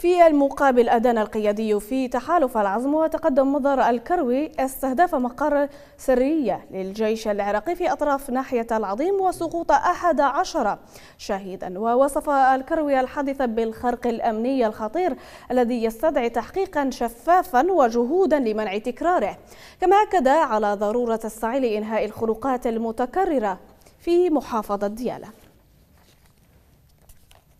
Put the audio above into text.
في المقابل أدان القيادي في تحالف العزم وتقدم مضر الكروي استهداف مقر سرية للجيش العراقي في أطراف ناحية العظيم وسقوط أحد عشر شهيدا ووصف الكروي الحادث بالخرق الأمني الخطير الذي يستدعي تحقيقا شفافا وجهودا لمنع تكراره كما أكد على ضرورة السعي لإنهاء الخروقات المتكررة في محافظة دياله